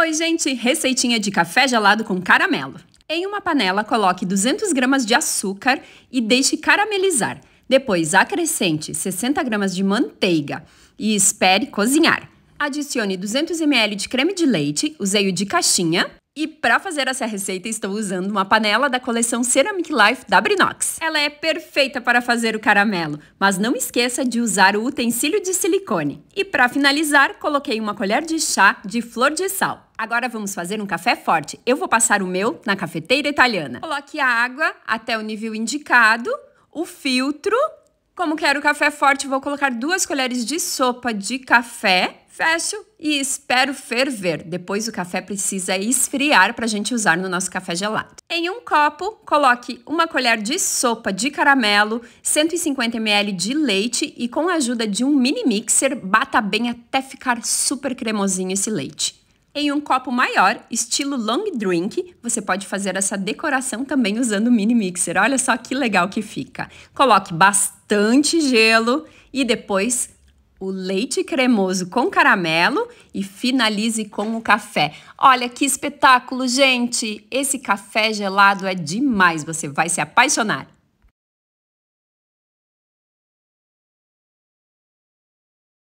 Oi, gente! Receitinha de café gelado com caramelo. Em uma panela, coloque 200 gramas de açúcar e deixe caramelizar. Depois, acrescente 60 gramas de manteiga e espere cozinhar. Adicione 200 ml de creme de leite, usei o de caixinha, e para fazer essa receita, estou usando uma panela da coleção Ceramic Life da Brinox. Ela é perfeita para fazer o caramelo, mas não esqueça de usar o utensílio de silicone. E para finalizar, coloquei uma colher de chá de flor de sal. Agora vamos fazer um café forte. Eu vou passar o meu na cafeteira italiana. Coloque a água até o nível indicado, o filtro como quero café forte, vou colocar duas colheres de sopa de café, fecho e espero ferver. Depois o café precisa esfriar para a gente usar no nosso café gelado. Em um copo, coloque uma colher de sopa de caramelo, 150 ml de leite e com a ajuda de um mini mixer, bata bem até ficar super cremosinho esse leite. Em um copo maior, estilo long drink, você pode fazer essa decoração também usando o mini mixer. Olha só que legal que fica. Coloque bastante gelo e depois o leite cremoso com caramelo e finalize com o café. Olha que espetáculo, gente! Esse café gelado é demais, você vai se apaixonar.